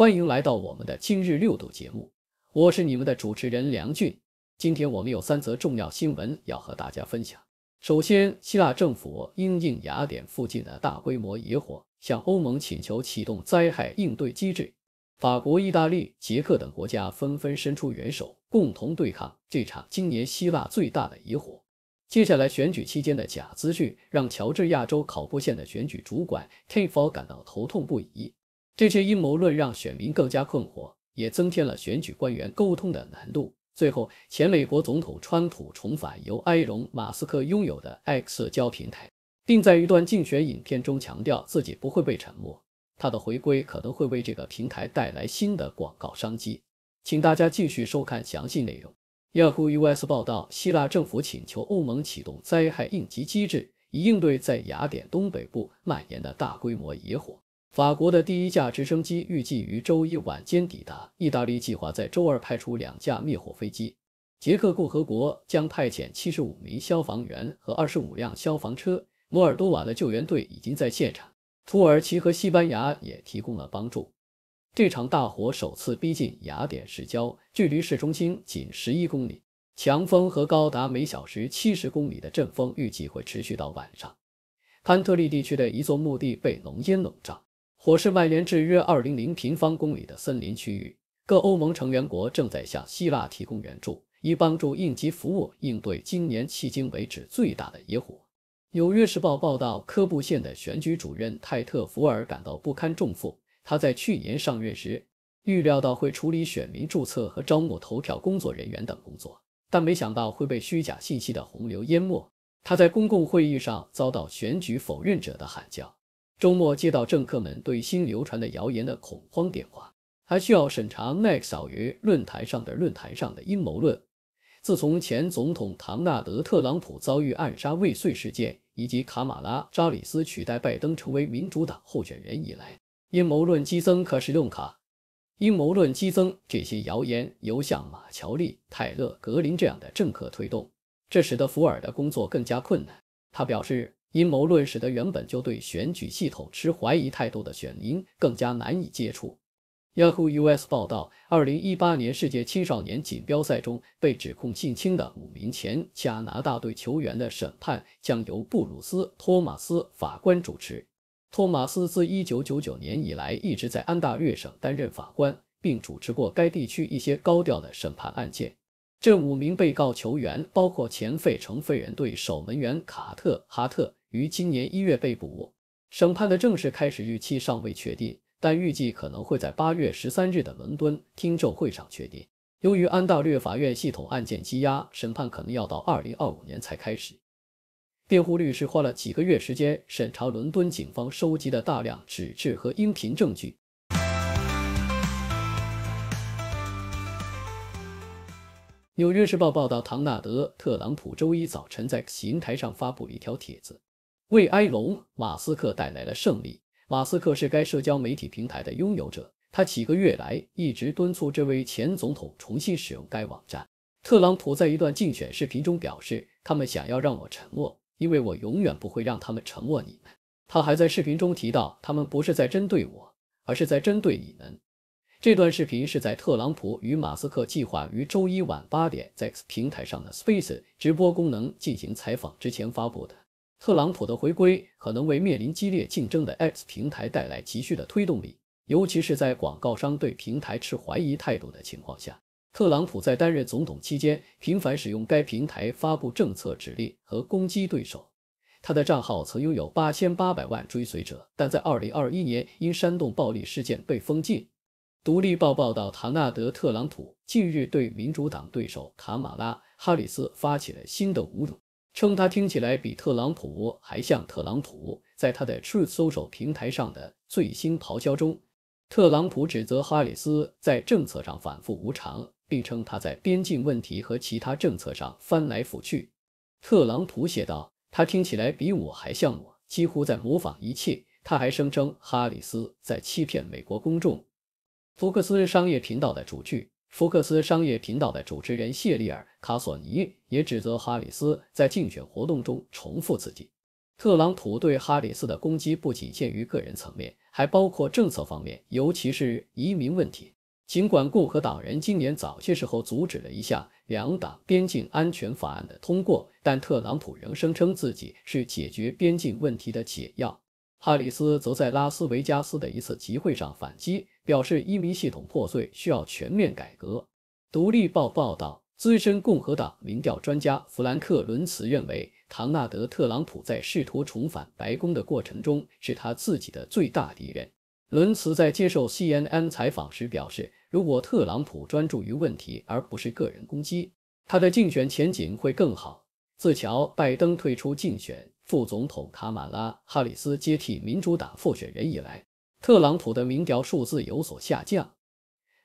欢迎来到我们的今日六度节目，我是你们的主持人梁俊。今天我们有三则重要新闻要和大家分享。首先，希腊政府因应雅典附近的大规模野火，向欧盟请求启动灾害应对机制。法国、意大利、捷克等国家纷纷伸出援手，共同对抗这场今年希腊最大的野火。接下来，选举期间的假资讯让乔治亚州考珀县的选举主管 K. Fo 感到头痛不已。这些阴谋论让选民更加困惑，也增添了选举官员沟通的难度。最后，前美国总统川普重返由埃隆·马斯克拥有的 X 社交平台，并在一段竞选影片中强调自己不会被沉默。他的回归可能会为这个平台带来新的广告商机。请大家继续收看详细内容。Yahoo US 报道，希腊政府请求欧盟启动灾害应急机制，以应对在雅典东北部蔓延的大规模野火。法国的第一架直升机预计于周一晚间抵达。意大利计划在周二派出两架灭火飞机。捷克共和国将派遣七十五名消防员和二十五辆消防车。摩尔多瓦的救援队已经在现场。土耳其和西班牙也提供了帮助。这场大火首次逼近雅典市郊，距离市中心仅十一公里。强风和高达每小时七十公里的阵风预计会持续到晚上。潘特利地区的一座墓地被浓烟笼罩。火势蔓延至约二零零平方公里的森林区域，各欧盟成员国正在向希腊提供援助，以帮助应急服务应对今年迄今为止最大的野火。《纽约时报》报道，科布县的选举主任泰特福尔感到不堪重负。他在去年上任时预料到会处理选民注册和招募投票工作人员等工作，但没想到会被虚假信息的洪流淹没。他在公共会议上遭到选举否认者的喊叫。周末接到政客们对新流传的谣言的恐慌电话，还需要审查 Max 于论坛上的论坛上的阴谋论。自从前总统唐纳德·特朗普遭遇暗杀未遂事件，以及卡马拉·扎里斯取代拜登成为民主党候选人以来，阴谋论激增。可使用卡，阴谋论激增。这些谣言由像马乔利、泰勒·格林这样的政客推动，这使得福尔的工作更加困难。他表示。阴谋论使得原本就对选举系统持怀疑态度的选民更加难以接触。Yahoo US 报道，二零一八年世界青少年锦标赛中被指控性侵的五名前加拿大队球员的审判将由布鲁斯·托马斯法官主持。托马斯自一九九九年以来一直在安大略省担任法官，并主持过该地区一些高调的审判案件。这五名被告球员包括前费城费人队守门员卡特·哈特。于今年一月被捕，审判的正式开始日期尚未确定，但预计可能会在八月十三日的伦敦听证会上确定。由于安大略法院系统案件积压，审判可能要到二零二五年才开始。辩护律师花了几个月时间审查伦敦警方收集的大量纸质和音频证据。《纽约时报》报道，唐纳德·特朗普周一早晨在 X 台上发布了一条帖子。为埃隆·马斯克带来了胜利。马斯克是该社交媒体平台的拥有者，他几个月来一直敦促这位前总统重新使用该网站。特朗普在一段竞选视频中表示：“他们想要让我沉默，因为我永远不会让他们沉默你们。”他还在视频中提到：“他们不是在针对我，而是在针对你们。”这段视频是在特朗普与马斯克计划于周一晚八点在平台上的 Space 直播功能进行采访之前发布的。特朗普的回归可能为面临激烈竞争的 X 平台带来急需的推动力，尤其是在广告商对平台持怀疑态度的情况下。特朗普在担任总统期间频繁使用该平台发布政策指令和攻击对手，他的账号曾拥有八千八百万追随者，但在2021年因煽动暴力事件被封禁。《独立报》报道，唐纳德·特朗普近日对民主党对手卡马拉·哈里斯发起了新的侮辱。称他听起来比特朗普还像特朗普，在他的 Truth Social 平台上的最新咆哮中，特朗普指责哈里斯在政策上反复无常，并称他在边境问题和其他政策上翻来覆去。特朗普写道：“他听起来比我还像我，几乎在模仿一切。”他还声称哈里斯在欺骗美国公众。福克斯商业频道的主剧。福克斯商业频道的主持人谢利尔·卡索尼也指责哈里斯在竞选活动中重复自己。特朗普对哈里斯的攻击不仅限于个人层面，还包括政策方面，尤其是移民问题。尽管共和党人今年早些时候阻止了一项两党边境安全法案的通过，但特朗普仍声称自己是解决边境问题的解药。哈里斯则在拉斯维加斯的一次集会上反击。表示，移民系统破碎，需要全面改革。《独立报》报道，资深共和党民调专家弗兰克·伦茨认为，唐纳德·特朗普在试图重返白宫的过程中是他自己的最大敌人。伦茨在接受 CNN 采访时表示，如果特朗普专注于问题而不是个人攻击，他的竞选前景会更好。自乔·拜登退出竞选，副总统卡马拉·哈里斯接替民主党候选人以来。特朗普的民调数字有所下降。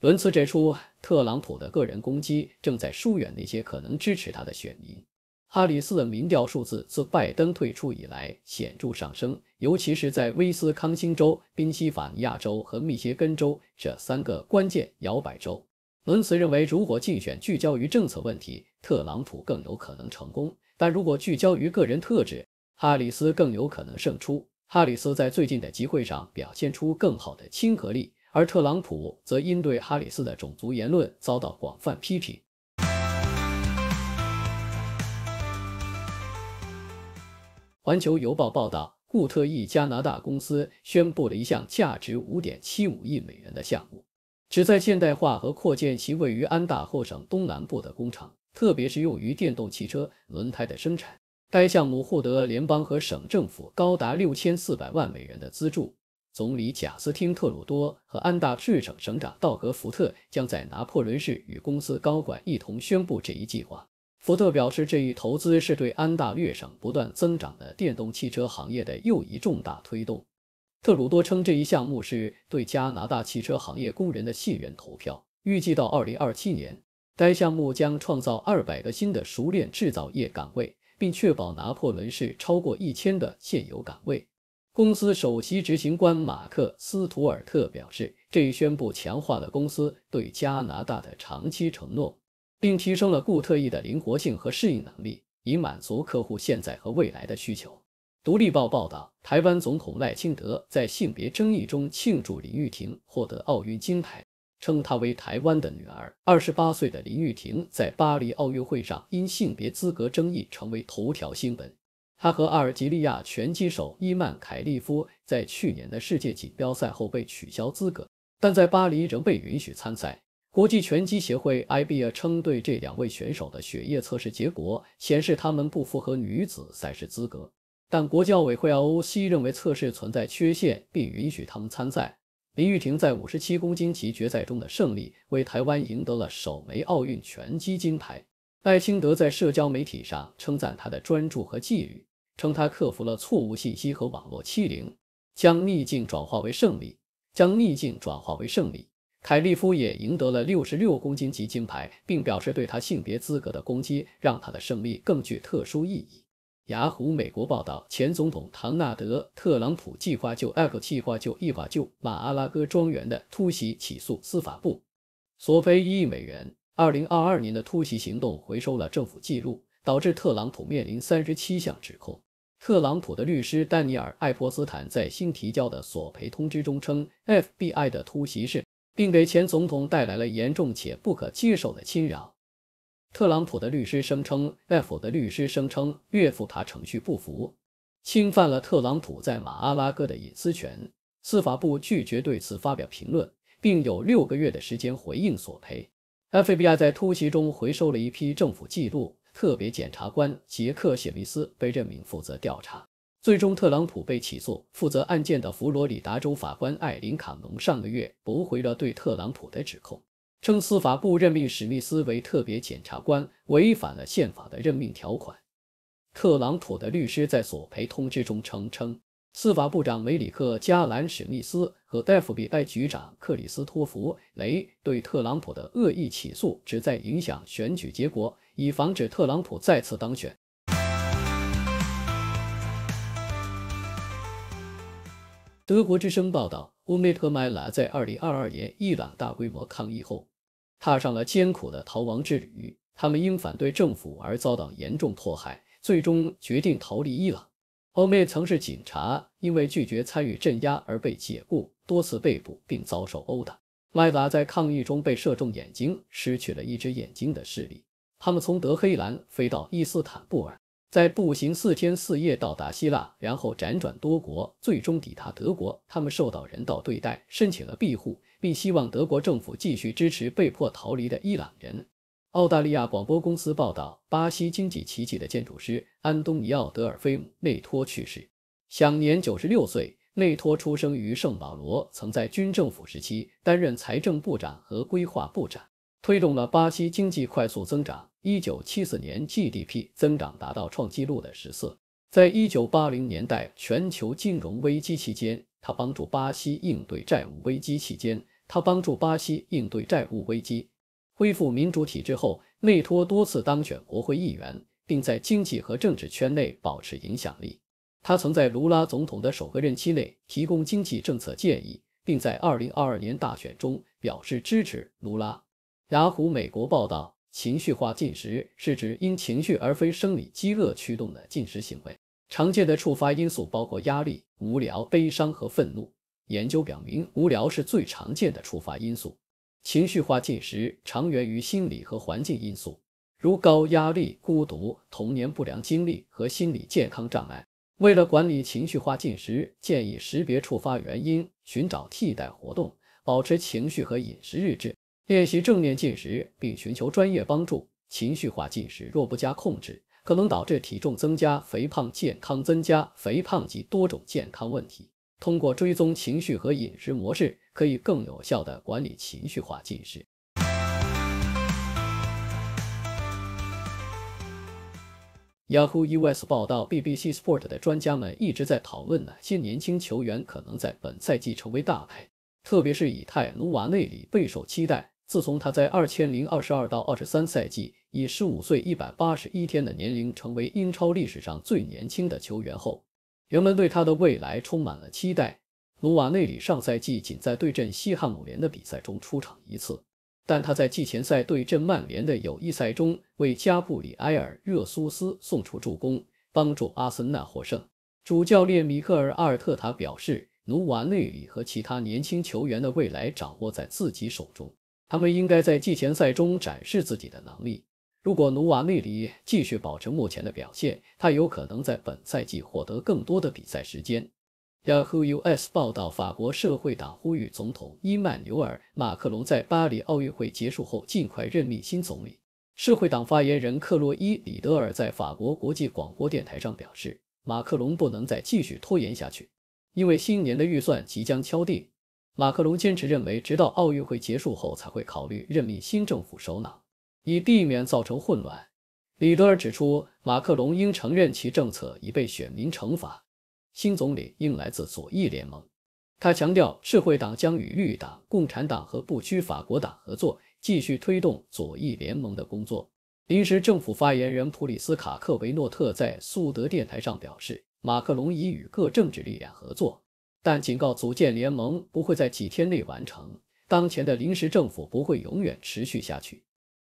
伦茨指出，特朗普的个人攻击正在疏远那些可能支持他的选民。哈里斯的民调数字自拜登退出以来显著上升，尤其是在威斯康星州、宾夕法尼亚州和密歇根州这三个关键摇摆州。伦茨认为，如果竞选聚焦于政策问题，特朗普更有可能成功；但如果聚焦于个人特质，哈里斯更有可能胜出。哈里斯在最近的集会上表现出更好的亲和力，而特朗普则因对哈里斯的种族言论遭到广泛批评。环球邮报报道，固特异加拿大公司宣布了一项价值五点七五亿美元的项目，旨在现代化和扩建其位于安大后省东南部的工厂，特别是用于电动汽车轮胎的生产。该项目获得联邦和省政府高达六千四百万美元的资助。总理贾斯汀·特鲁多和安大略省省长道格·福特将在拿破仑市与公司高管一同宣布这一计划。福特表示，这一投资是对安大略省不断增长的电动汽车行业的又一重大推动。特鲁多称，这一项目是对加拿大汽车行业工人的信任投票。预计到二零二七年，该项目将创造二百个新的熟练制造业岗位。并确保拿破仑是超过一千的现有岗位。公司首席执行官马克斯·图尔特表示，这一宣布强化了公司对加拿大的长期承诺，并提升了固特异的灵活性和适应能力，以满足客户现在和未来的需求。独立报报道，台湾总统赖清德在性别争议中庆祝李玉婷获得奥运金牌。称她为台湾的女儿。二十八岁的林玉婷在巴黎奥运会上因性别资格争议成为头条新闻。她和阿尔及利亚拳击手伊曼凯利夫在去年的世界锦标赛后被取消资格，但在巴黎仍被允许参赛。国际拳击协会 IBA 称，对这两位选手的血液测试结果显示他们不符合女子赛事资格，但国教委会 IOC 认为测试存在缺陷，并允许他们参赛。李玉婷在五十七公斤级决赛中的胜利，为台湾赢得了首枚奥运拳击金牌。艾清德在社交媒体上称赞她的专注和纪律，称她克服了错误信息和网络欺凌，将逆境转化为胜利。将逆境转化为胜利。凯利夫也赢得了六十六公斤级金牌，并表示对他性别资格的攻击，让他的胜利更具特殊意义。雅虎美国报道，前总统唐纳德·特朗普计划就“艾克”计划就“一把就马阿拉戈庄园的突袭起诉司法部，索赔一亿美元。二零二二年的突袭行动回收了政府记录，导致特朗普面临三十七项指控。特朗普的律师丹尼尔·艾伯斯坦在新提交的索赔通知中称，FBI 的突袭是，并给前总统带来了严重且不可接受的侵扰。特朗普的律师声称，F 的律师声称，岳父他程序不符，侵犯了特朗普在马阿拉戈的隐私权。司法部拒绝对此发表评论，并有六个月的时间回应索赔。FBI 在突袭中回收了一批政府记录。特别检察官杰克·谢维斯被任命负责调查。最终，特朗普被起诉。负责案件的佛罗里达州法官艾琳·卡农上个月驳回了对特朗普的指控。称司法部任命史密斯为特别检察官违反了宪法的任命条款。特朗普的律师在索赔通知中称，称司法部长梅里克·加兰·史密斯和 FBI 局长克里斯托弗·雷对特朗普的恶意起诉旨在影响选举结果，以防止特朗普再次当选。德国之声报道。乌梅特·麦拉在2022年伊朗大规模抗议后，踏上了艰苦的逃亡之旅。他们因反对政府而遭到严重迫害，最终决定逃离伊朗。欧梅曾是警察，因为拒绝参与镇压而被解雇，多次被捕并遭受殴打。麦拉在抗议中被射中眼睛，失去了一只眼睛的视力。他们从德黑兰飞到伊斯坦布尔。在步行四天四夜到达希腊，然后辗转多国，最终抵达德国。他们受到人道对待，申请了庇护，并希望德国政府继续支持被迫逃离的伊朗人。澳大利亚广播公司报道，巴西经济奇迹的建筑师安东尼奥·德尔菲姆·内托去世，享年九十六岁。内托出生于圣保罗，曾在军政府时期担任财政部长和规划部长，推动了巴西经济快速增长。一九七四年，GDP 增长达到创纪录的十四。在一九八零年代全球金融危机期间，他帮助巴西应对债务危机。期间，他帮助巴西应对债务危机。恢复民主体制后，内托多次当选国会议员，并在经济和政治圈内保持影响力。他曾在卢拉总统的首个任期内提供经济政策建议，并在二零二二年大选中表示支持卢拉。雅虎美国报道。情绪化进食是指因情绪而非生理饥饿驱动的进食行为。常见的触发因素包括压力、无聊、悲伤和愤怒。研究表明，无聊是最常见的触发因素。情绪化进食常源于心理和环境因素，如高压力、孤独、童年不良经历和心理健康障碍。为了管理情绪化进食，建议识别触发原因，寻找替代活动，保持情绪和饮食日志。练习正面进食，并寻求专业帮助。情绪化进食若不加控制，可能导致体重增加、肥胖、健康增加、肥胖及多种健康问题。通过追踪情绪和饮食模式，可以更有效地管理情绪化进食。Yahoo US 报道，BBC Sport 的专家们一直在讨论哪些年轻球员可能在本赛季成为大牌，特别是以泰卢瓦内里备受期待。自从他在二千零二十二到二十三赛季以十五岁一百八十一天的年龄成为英超历史上最年轻的球员后，人们对他的未来充满了期待。努瓦内里上赛季仅在对阵西汉姆联的比赛中出场一次，但他在季前赛对阵曼联的友谊赛中为加布里埃尔·热苏斯送出助攻，帮助阿森纳获胜。主教练米克尔·阿尔特塔表示，努瓦内里和其他年轻球员的未来掌握在自己手中。他们应该在季前赛中展示自己的能力。如果努瓦内里继续保持目前的表现，他有可能在本赛季获得更多的比赛时间。Yahoo US 报道，法国社会党呼吁总统伊曼纽尔·马克龙在巴黎奥运会结束后尽快任命新总理。社会党发言人克洛伊·里德尔在法国国际广播电台上表示，马克龙不能再继续拖延下去，因为新年的预算即将敲定。马克龙坚持认为，直到奥运会结束后才会考虑任命新政府首脑，以避免造成混乱。里德尔指出，马克龙应承认其政策已被选民惩罚，新总理应来自左翼联盟。他强调，社会党将与绿党、共产党和不屈法国党合作，继续推动左翼联盟的工作。临时政府发言人普里斯卡克维诺特在苏德电台上表示，马克龙已与各政治力量合作。但警告组建联盟不会在几天内完成，当前的临时政府不会永远持续下去。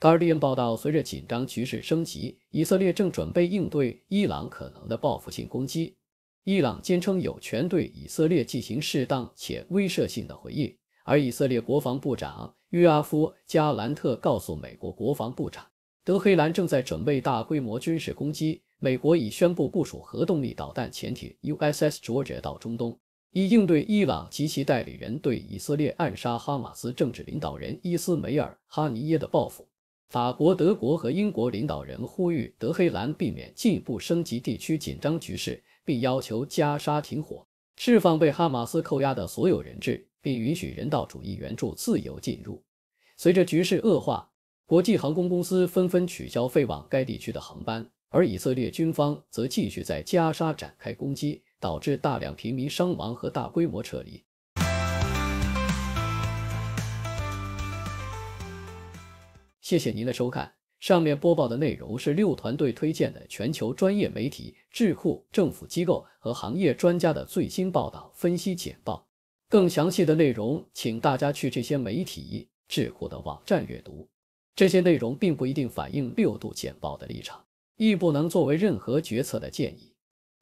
Guardian 报道，随着紧张局势升级，以色列正准备应对伊朗可能的报复性攻击。伊朗坚称有权对以色列进行适当且威慑性的回应，而以色列国防部长约阿夫·加兰特告诉美国国防部长，德黑兰正在准备大规模军事攻击。美国已宣布部署核动力导弹潜艇 USS g e o r g a 到中东。以应对伊朗及其代理人对以色列暗杀哈马斯政治领导人伊斯梅尔·哈尼耶的报复。法国、德国和英国领导人呼吁德黑兰避免进一步升级地区紧张局势，并要求加沙停火、释放被哈马斯扣押的所有人质，并允许人道主义援助自由进入。随着局势恶化，国际航空公司纷纷取消飞往该地区的航班，而以色列军方则继续在加沙展开攻击。导致大量平民伤亡和大规模撤离。谢谢您的收看。上面播报的内容是六团队推荐的全球专业媒体、智库、政府机构和行业专家的最新报道、分析简报。更详细的内容，请大家去这些媒体、智库的网站阅读。这些内容并不一定反映六度简报的立场，亦不能作为任何决策的建议。